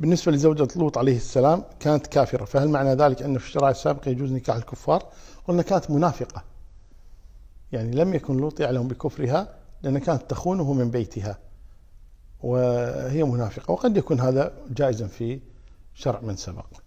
بالنسبة لزوجة لوط عليه السلام كانت كافرة فهل معنى ذلك أن في الشرائع السابقة يجوز نكاح الكفار قلنا كانت منافقة يعني لم يكن لوط يعلم بكفرها لأن كانت تخونه من بيتها وهي منافقة وقد يكون هذا جائزا في شرع من سبق